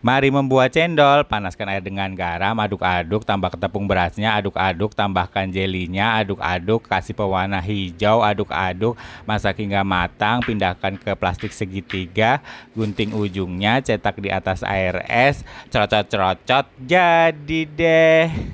Mari membuat cendol, panaskan air dengan garam, aduk-aduk, tambah tepung berasnya, aduk-aduk, tambahkan jelinya, aduk-aduk, kasih pewarna hijau, aduk-aduk, masak hingga matang, pindahkan ke plastik segitiga, gunting ujungnya, cetak di atas air es, cerocot-cerocot, jadi deh.